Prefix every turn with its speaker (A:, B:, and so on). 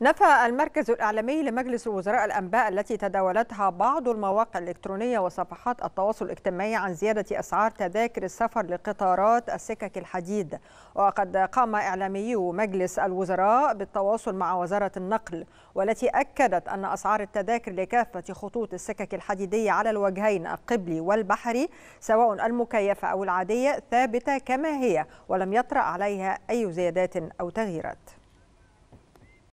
A: نفى المركز الإعلامي لمجلس وزراء الأنباء التي تداولتها بعض المواقع الإلكترونية وصفحات التواصل الاجتماعي عن زيادة أسعار تذاكر السفر لقطارات السكك الحديد وقد قام إعلاميو مجلس الوزراء بالتواصل مع وزارة النقل والتي أكدت أن أسعار التذاكر لكافة خطوط السكك الحديدية على الوجهين القبلي والبحري سواء المكيفة أو العادية ثابتة كما هي ولم يطرأ عليها أي زيادات أو تغييرات